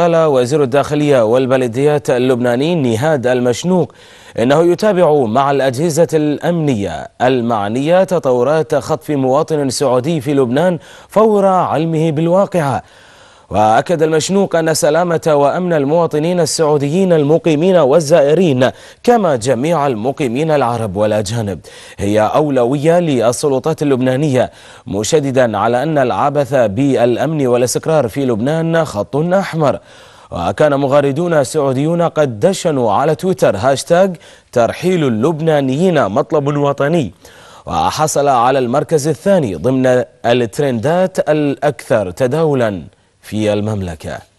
قال وزير الداخلية والبلديات اللبناني نهاد المشنوق إنه يتابع مع الأجهزة الأمنية المعنية تطورات خطف مواطن سعودي في لبنان فور علمه بالواقعة وأكد المشنوق أن سلامة وأمن المواطنين السعوديين المقيمين والزائرين كما جميع المقيمين العرب والأجانب هي أولوية للسلطات اللبنانية مشددا على أن العبث بالأمن والاستقرار في لبنان خط أحمر وكان مغاردون سعوديون قد دشنوا على تويتر هاشتاغ ترحيل اللبنانيين مطلب وطني وحصل على المركز الثاني ضمن الترندات الأكثر تداولاً في المملكة